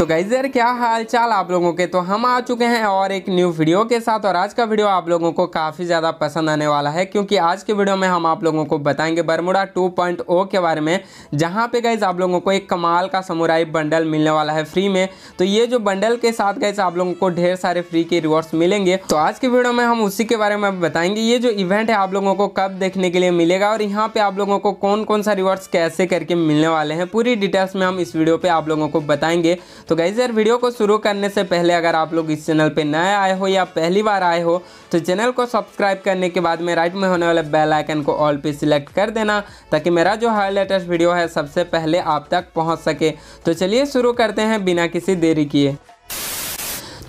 तो गाइजर क्या हाल चाल आप लोगों के तो हम आ चुके हैं और एक न्यू वीडियो के साथ और आज का वीडियो आप लोगों को काफ़ी ज़्यादा पसंद आने वाला है क्योंकि आज के वीडियो में हम आप लोगों को बताएंगे बरमुडा 2.0 के बारे में जहां पे गाइज आप लोगों को एक कमाल का समुराई बंडल मिलने वाला है फ्री में तो ये जो बंडल के साथ गाइज आप लोगों को ढेर सारे फ्री के रिवॉर्ड्स मिलेंगे तो आज के वीडियो में हम उसी के बारे में बताएंगे ये जो इवेंट है आप लोगों को कब देखने के लिए मिलेगा और यहाँ पर आप लोगों को कौन कौन सा रिवॉर्ड्स कैसे करके मिलने वाले हैं पूरी डिटेल्स में हम इस वीडियो पर आप लोगों को बताएंगे तो गाइज यार वीडियो को शुरू करने से पहले अगर आप लोग इस चैनल पर नए आए हो या पहली बार आए हो तो चैनल को सब्सक्राइब करने के बाद में राइट में होने वाले बेल आइकन को ऑल पे सिलेक्ट कर देना ताकि मेरा जो हर लेटेस्ट वीडियो है सबसे पहले आप तक पहुँच सके तो चलिए शुरू करते हैं बिना किसी देरी किए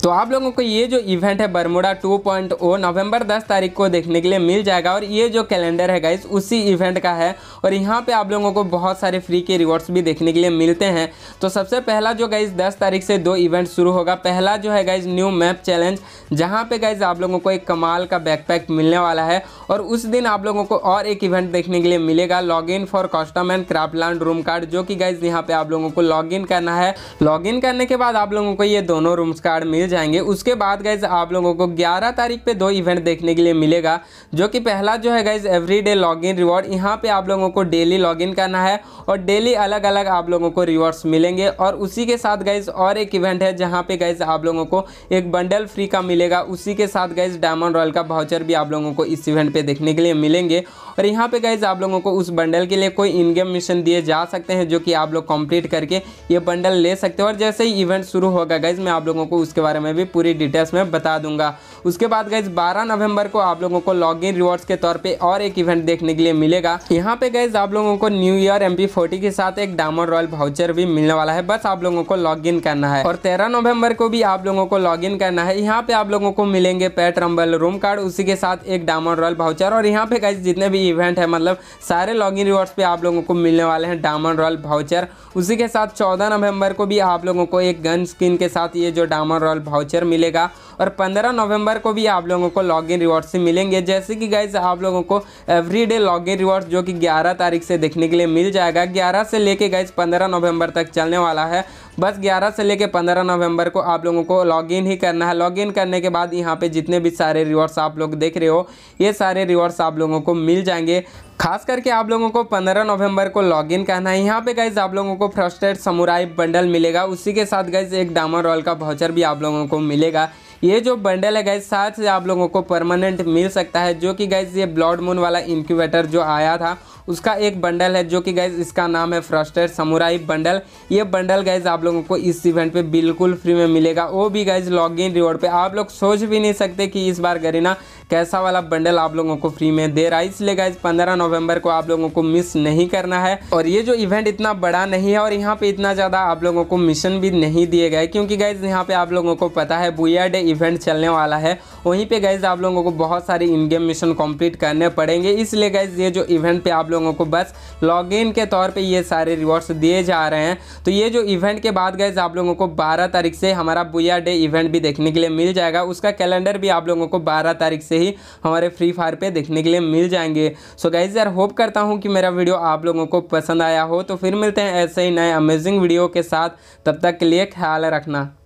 तो आप लोगों को ये जो इवेंट है बर्मुडा 2.0 नवंबर 10 तारीख को देखने के लिए मिल जाएगा और ये जो कैलेंडर है गाइस उसी इवेंट का है और यहाँ पे आप लोगों को बहुत सारे फ्री के रिवॉर्ड्स भी देखने के लिए मिलते हैं तो सबसे पहला जो गाइज दस तारीख से दो इवेंट शुरू होगा पहला जो है गाइज न्यू मैप चैलेंज जहाँ पे गाइज आप लोगों को एक कमाल का बैकपैक मिलने वाला है और उस दिन आप लोगों को और एक इवेंट देखने के लिए मिलेगा log in for costume and Craftland room card जो कि गाइज यहाँ पे आप लोगों को लॉग इन करना है लॉग इन करने के बाद आप लोगों को ये दोनों रूम्स कार्ड मिल जाएंगे उसके बाद गैज़ आप लोगों को 11 तारीख पे दो इवेंट देखने के लिए मिलेगा जो कि पहला जो है गैज़ एवरीडे लॉगिन रिवॉर्ड यहाँ पे आप लोगों को डेली लॉगिन करना है और डेली अलग अलग आप लोगों को रिवॉर्ड्स मिलेंगे और उसी के साथ गैज़ और एक इवेंट है जहाँ पे गैज़ आप लोगों को एक बंडल फ्री का मिलेगा उसी के साथ गैज़ डायमंड रॉयल का भाउचर भी आप लोगों को इस इवेंट पर देखने के लिए मिलेंगे और यहाँ पे गैज़ आप लोगों को उस बंडल के लिए कोई इनगेम मिशन दिए जा सकते हैं जो कि आप लोग कंप्लीट करके ये बंडल ले सकते हो और जैसे ही इवेंट शुरू होगा गैज़ मैं आप लोगों को उसके बारे में में भी पूरी डिटेल्स में बता दूंगा उसके बाद गैस 12 नवंबर को आप लोगों को लॉग इन रिवॉर्ड्स के तौर पे और एक इवेंट देखने के लिए मिलेगा यहाँ पे गैस आप लोगों को न्यू ईयर एम के साथ एक डामर रॉयल भाउचर भी मिलने वाला है बस आप लोगों को लॉग इन करना है और तेरह नवम्बर को भी आप लोगों को लॉग इन करना है यहाँ पे आप लोगों को मिलेंगे पेट रंबल रूम कार्ड उसी के साथ एक डामर रॉयल भाउचर और यहाँ पे गैस जितने भी इवेंट है मतलब सारे लॉग इन रिवॉर्ड्स पे आप लोगों को मिलने वाले हैं डामर रॉयल भाउचर उसी के साथ चौदह नवंबर को भी आप लोगों को एक गन स्किन के साथ ये जो डामर रॉयल वाउचर मिलेगा और 15 नवंबर को भी आप लोगों को लॉगिन रिवॉर्ड्स मिलेंगे जैसे कि गाइज आप लोगों को एवरी डे लॉगिन रिवॉर्ड्स जो कि 11 तारीख से देखने के लिए मिल जाएगा 11 से लेके गाइज 15 नवंबर तक चलने वाला है बस 11 से लेकर 15 नवंबर को आप लोगों को लॉगिन ही करना है लॉगिन करने के बाद यहाँ पे जितने भी सारे रिवॉर्ड्स आप लोग देख रहे हो ये सारे रिवॉर्ड्स आप लोगों को मिल जाएंगे खास करके आप लोगों को 15 नवंबर को लॉगिन करना है यहाँ पे गाइज आप लोगों को फ्रस्टेड समुराई बंडल मिलेगा उसी के साथ गाइज एक डामर रॉयल का भाउचर भी आप लोगों को मिलेगा ये जो बंडल है गाइज साथ से आप लोगों को परमानेंट मिल सकता है जो कि गाइज ये ब्लॉड मून वाला इंक्यूबेटर जो आया था उसका एक बंडल है जो कि गाइज इसका नाम है फ्रस्टेड समुराई बंडल ये बंडल गाइज आप लोगों को इस इवेंट पे बिल्कुल फ्री में मिलेगा वो भी गाइज इन रिवॉर्ड पे आप लोग सोच भी नहीं सकते कि इस बार गरीना कैसा वाला बंडल आप लोगों को फ्री में दे रहा है इसलिए गाइज पंद्रह नवंबर को आप लोगों को मिस नहीं करना है और ये जो इवेंट इतना बड़ा नहीं है और यहाँ पे इतना ज़्यादा आप लोगों को मिशन भी नहीं दिए गए क्योंकि गाइज यहाँ पे आप लोगों को पता है बुआ डे इवेंट चलने वाला है वहीं पे गाइज आप लोगों को बहुत सारे इन गेम मिशन कंप्लीट करने पड़ेंगे इसलिए गाइज ये जो इवेंट पे आप लोगों को बस लॉगिन के तौर पे ये सारे रिवॉर्ड्स दिए जा रहे हैं तो ये जो इवेंट के बाद गाइज आप लोगों को बारह तारीख से हमारा बुया डे इवेंट भी देखने के लिए मिल जाएगा उसका कैलेंडर भी आप लोगों को बारह तारीख से ही हमारे फ्री फायर पर देखने के लिए मिल जाएंगे सो गाइज यार होप करता हूँ कि मेरा वीडियो आप लोगों को पसंद आया हो तो फिर मिलते हैं ऐसे ही नए अमेजिंग वीडियो के साथ तब तक के लिए ख्याल रखना